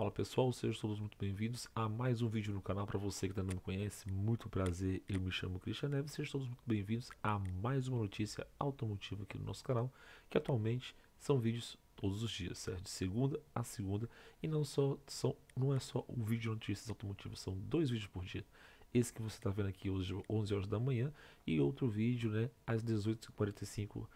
Fala pessoal, sejam todos muito bem-vindos a mais um vídeo no canal. Para você que ainda não me conhece, muito prazer, eu me chamo Christian Neves. Sejam todos muito bem-vindos a mais uma notícia automotiva aqui no nosso canal, que atualmente são vídeos todos os dias, certo? De segunda a segunda, e não, só, são, não é só um vídeo de notícias automotivas, são dois vídeos por dia. Esse que você está vendo aqui hoje, 11 horas da manhã, e outro vídeo né, às 18h45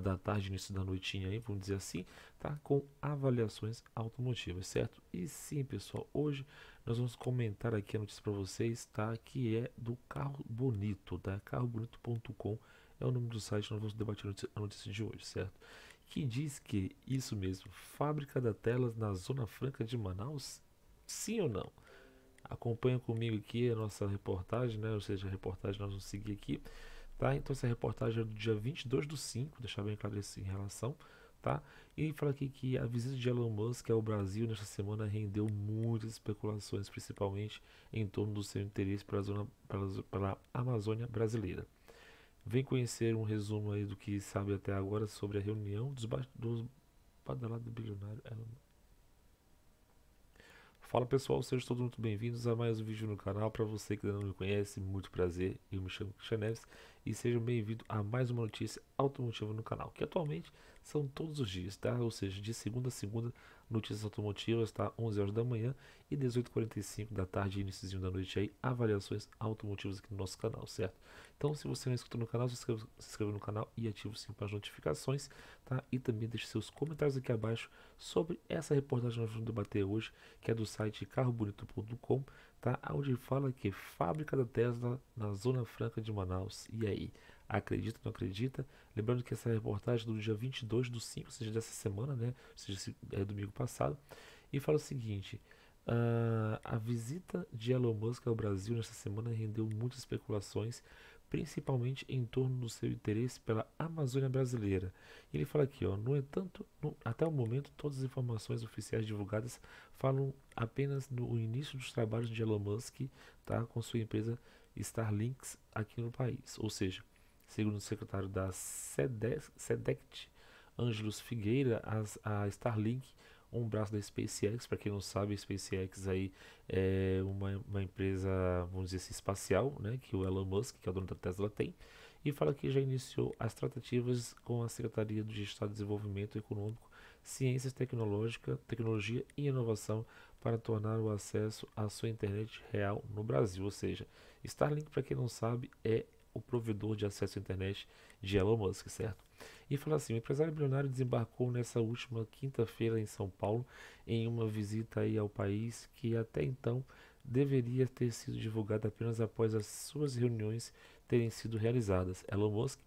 da tarde, início da noitinha aí, vamos dizer assim, tá? Com avaliações automotivas, certo? E sim, pessoal, hoje nós vamos comentar aqui a notícia para vocês, tá? Que é do Carro Bonito, tá? carrobonito.com é o nome do site, nós vamos debater a notícia de hoje, certo? Que diz que, isso mesmo, fábrica da telas na Zona Franca de Manaus? Sim ou não? Acompanha comigo aqui a nossa reportagem, né? Ou seja, a reportagem nós vamos seguir aqui. Tá? Então essa reportagem é do dia 22 do 5, deixar bem claro isso em relação. Tá? E fala aqui que a visita de Elon Musk ao Brasil nesta semana rendeu muitas especulações, principalmente em torno do seu interesse pela, zona, pela, pela Amazônia brasileira. Vem conhecer um resumo aí do que sabe até agora sobre a reunião dos, ba dos badalados do bilionário Elon Musk. Fala pessoal, sejam todos muito bem-vindos a mais um vídeo no canal. Para você que ainda não me conhece, muito prazer, eu me chamo Christian Neves e sejam bem-vindos a mais uma notícia automotiva no canal, que atualmente são todos os dias, tá? Ou seja, de segunda a segunda Notícias automotivas, tá? 11 horas da manhã e 18h45 da tarde, iníciozinho da noite aí, avaliações automotivas aqui no nosso canal, certo? Então, se você não é inscrito no canal, se inscreva, se inscreva no canal e ative o sininho para as notificações, tá? E também deixe seus comentários aqui abaixo sobre essa reportagem que nós vamos debater hoje, que é do site carrobonito.com, tá? Onde fala que fábrica da Tesla na Zona Franca de Manaus, e aí? acredita, não acredita. Lembrando que essa é reportagem do dia 22 do 5, ou seja, dessa semana, né? Ou seja, é domingo passado. E fala o seguinte: uh, a visita de Elon Musk ao Brasil nesta semana rendeu muitas especulações, principalmente em torno do seu interesse pela Amazônia brasileira. Ele fala aqui, ó, no entanto, no, até o momento, todas as informações oficiais divulgadas falam apenas no início dos trabalhos de Elon Musk, tá, com sua empresa Starlinks aqui no país. Ou seja, Segundo o secretário da SEDECT, Ângelos Figueira, as, a Starlink, um braço da SpaceX, para quem não sabe, a SpaceX aí é uma, uma empresa, vamos dizer assim, espacial, né, que o Elon Musk, que é o dono da Tesla, tem, e fala que já iniciou as tratativas com a Secretaria do Estado de Desenvolvimento Econômico, Ciências Tecnológica, Tecnologia e Inovação para tornar o acesso à sua internet real no Brasil, ou seja, Starlink, para quem não sabe, é o provedor de acesso à internet de Elon Musk, certo? E fala assim: o empresário bilionário desembarcou nessa última quinta-feira em São Paulo em uma visita aí ao país que até então deveria ter sido divulgada apenas após as suas reuniões terem sido realizadas. Elon Musk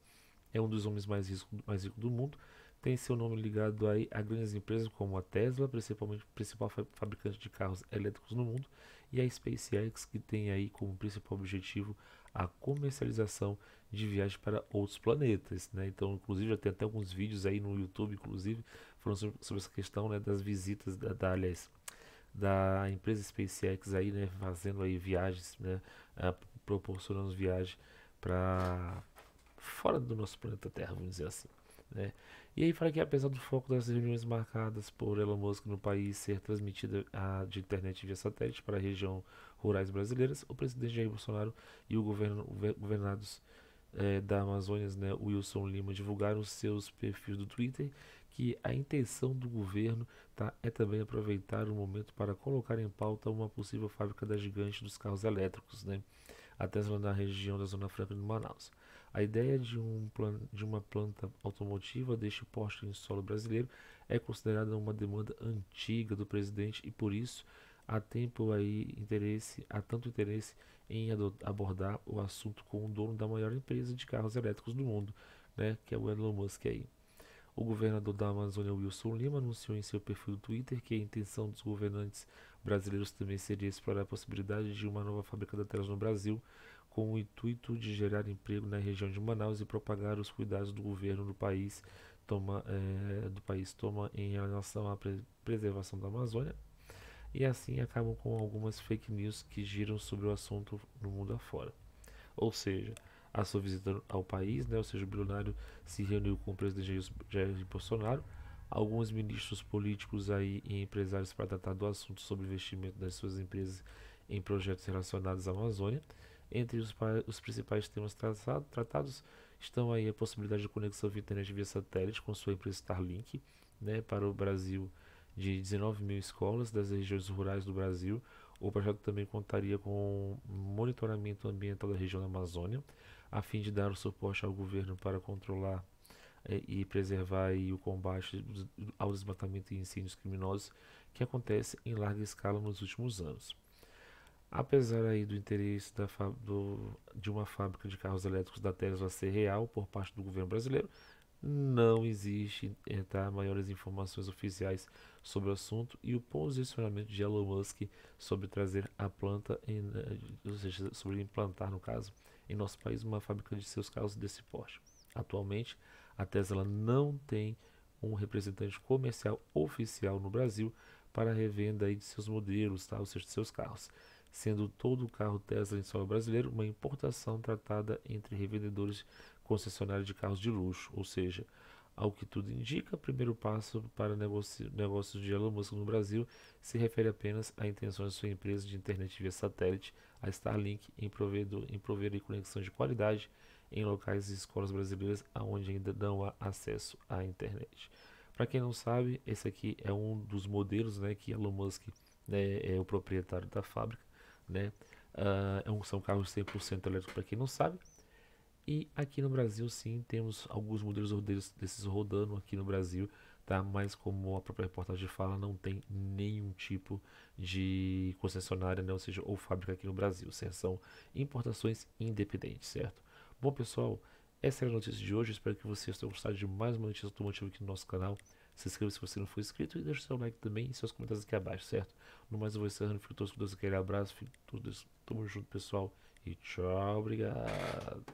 é um dos homens mais ricos mais rico do mundo, tem seu nome ligado aí a grandes empresas como a Tesla, principalmente principal fabricante de carros elétricos no mundo, e a SpaceX, que tem aí como principal objetivo a comercialização de viagens para outros planetas, né? Então, inclusive, já tem até alguns vídeos aí no YouTube, inclusive, falando sobre, sobre essa questão, né, das visitas da, da aliás, da empresa SpaceX aí, né, fazendo aí viagens, né, uh, proporcionando viagens para fora do nosso planeta Terra, vamos dizer assim. Né? E aí fala que apesar do foco das reuniões marcadas por Elon Musk no país ser transmitida a, ah, de internet via satélite para a região rurais brasileiras, o presidente Jair Bolsonaro e o governo, governados eh, da Amazônia, né, Wilson Lima, divulgaram seus perfis do Twitter que a intenção do governo tá, é também aproveitar o momento para colocar em pauta uma possível fábrica da gigante dos carros elétricos, né, a Tesla na região da Zona Franca de Manaus. A ideia de, um plan, de uma planta automotiva deste posto em solo brasileiro é considerada uma demanda antiga do presidente e por isso há tempo aí interesse, há tanto interesse em abordar o assunto com o dono da maior empresa de carros elétricos do mundo, né, que é o Elon Musk aí. O governador da Amazônia Wilson Lima anunciou em seu perfil do Twitter que a intenção dos governantes brasileiros também seria explorar a possibilidade de uma nova fábrica da Tesla no Brasil, com o intuito de gerar emprego na região de Manaus e propagar os cuidados do governo do país toma, é, do país toma em relação à pre preservação da Amazônia e assim acabam com algumas fake news que giram sobre o assunto no mundo afora. Ou seja, a sua visita ao país, né, ou seja, o bilionário se reuniu com o presidente Jair Bolsonaro, alguns ministros políticos aí e empresários para tratar do assunto sobre investimento das suas empresas em projetos relacionados à Amazônia. Entre os, os principais temas tratados estão aí a possibilidade de conexão via internet via satélite com sua empresa Starlink né, para o Brasil de 19 mil escolas das regiões rurais do Brasil. O projeto também contaria com monitoramento ambiental da região da Amazônia, a fim de dar o suporte ao governo para controlar eh, e preservar eh, o combate ao desmatamento e incêndios criminosos que acontece em larga escala nos últimos anos. Apesar aí do interesse da, do, de uma fábrica de carros elétricos da Tesla ser real por parte do governo brasileiro, não existe tá, maiores informações oficiais sobre o assunto e o posicionamento de Elon Musk sobre trazer a planta, em, eh, ou seja, sobre implantar, no caso, em nosso país uma fábrica de seus carros desse porte. Atualmente, a Tesla não tem um representante comercial oficial no Brasil para a revenda aí de seus modelos, tá, ou seja, de seus carros sendo todo o carro Tesla em solo brasileiro uma importação tratada entre revendedores concessionários de carros de luxo, ou seja, ao que tudo indica, o primeiro passo para negócio, negócios de Elon Musk no Brasil se refere apenas à intenções de sua empresa de internet via satélite, a Starlink, em prover, em prover de qualidade em locais e escolas brasileiras onde ainda não há acesso à internet. Para quem não sabe, esse aqui é um dos modelos né, que Elon Musk né, é o proprietário da fábrica né? Uh, são carros 100% elétricos para quem não sabe. E aqui no Brasil, sim, temos alguns modelos desses rodando aqui no Brasil, tá? Mas como a própria reportagem fala, não tem nenhum tipo de concessionária, né? ou seja, ou fábrica aqui no Brasil. São importações independentes, certo? Bom, pessoal, essa era a notícia de hoje. Espero que vocês tenham gostado de mais uma notícia automotiva aqui no nosso canal. Se inscreva se você não for inscrito e deixe seu like também e seus comentários aqui abaixo, certo? No mais eu vou encerrando, fico todos com Deus, aquele abraço, fico todos, tamo junto pessoal e tchau, obrigado.